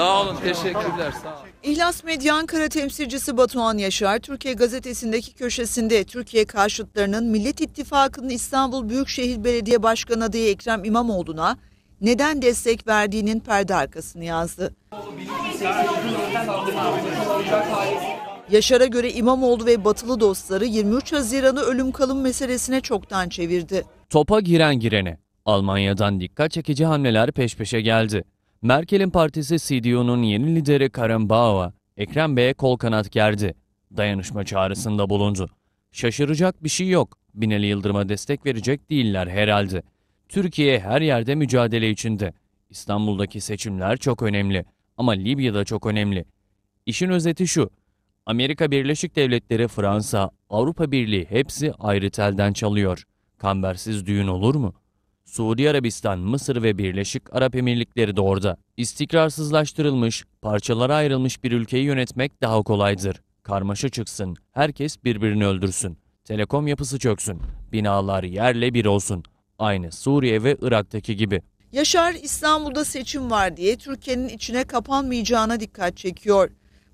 Sağ olun, teşekkürler. Sağ olun. İhlas Medya Ankara temsilcisi Batuhan Yaşar, Türkiye gazetesindeki köşesinde Türkiye karşıtlarının Millet İttifakı'nın İstanbul Büyükşehir Belediye Başkanı adayı Ekrem İmamoğlu'na neden destek verdiğinin perde arkasını yazdı. Yaşar'a göre İmamoğlu ve batılı dostları 23 Haziran'ı ölüm kalım meselesine çoktan çevirdi. Topa giren girene. Almanya'dan dikkat çekici hamleler peş peşe geldi. Merkel'in partisi CDU'nun yeni lideri Karen Bağ'a, Ekrem Bey'e kol kanat gerdi. Dayanışma çağrısında bulundu. Şaşıracak bir şey yok. Binali Yıldırım'a destek verecek değiller herhalde. Türkiye her yerde mücadele içinde. İstanbul'daki seçimler çok önemli ama Libya'da çok önemli. İşin özeti şu. Amerika Birleşik Devletleri, Fransa, Avrupa Birliği hepsi ayrı telden çalıyor. Kambersiz düğün olur mu? Suudi Arabistan, Mısır ve Birleşik Arap Emirlikleri de orada. İstikrarsızlaştırılmış, parçalara ayrılmış bir ülkeyi yönetmek daha kolaydır. Karmaşa çıksın, herkes birbirini öldürsün. Telekom yapısı çöksün, binalar yerle bir olsun. Aynı Suriye ve Irak'taki gibi. Yaşar İstanbul'da seçim var diye Türkiye'nin içine kapanmayacağına dikkat çekiyor.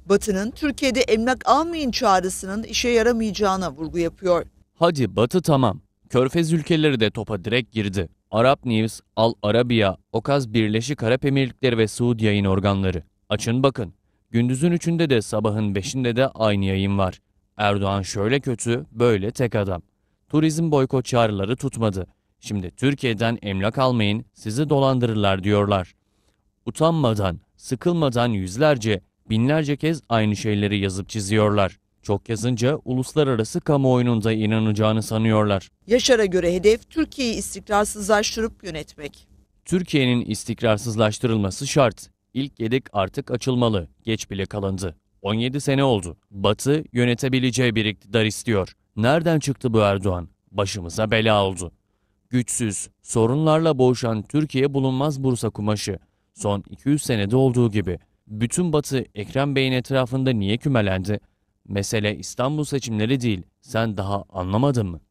Batı'nın Türkiye'de emlak almayın çağrısının işe yaramayacağına vurgu yapıyor. Hadi Batı tamam. Körfez ülkeleri de topa direkt girdi. Arap News, Al Arabiya, Okaz Birleşik Arap Emirlikleri ve Suud yayın organları. Açın bakın. Gündüzün üçünde de sabahın beşinde de aynı yayın var. Erdoğan şöyle kötü, böyle tek adam. Turizm boykot çağrıları tutmadı. Şimdi Türkiye'den emlak almayın, sizi dolandırırlar diyorlar. Utanmadan, sıkılmadan yüzlerce, binlerce kez aynı şeyleri yazıp çiziyorlar. Çok yazınca uluslararası kamuoyunun da inanacağını sanıyorlar. Yaşar'a göre hedef Türkiye'yi istikrarsızlaştırıp yönetmek. Türkiye'nin istikrarsızlaştırılması şart. İlk yedik artık açılmalı. Geç bile kalındı. 17 sene oldu. Batı yönetebileceği bir iktidar istiyor. Nereden çıktı bu Erdoğan? Başımıza bela oldu. Güçsüz, sorunlarla boğuşan Türkiye bulunmaz Bursa kumaşı. Son 200 senede olduğu gibi. Bütün Batı Ekrem Bey'in etrafında niye kümelendi? Mesele İstanbul seçimleri değil. Sen daha anlamadın mı?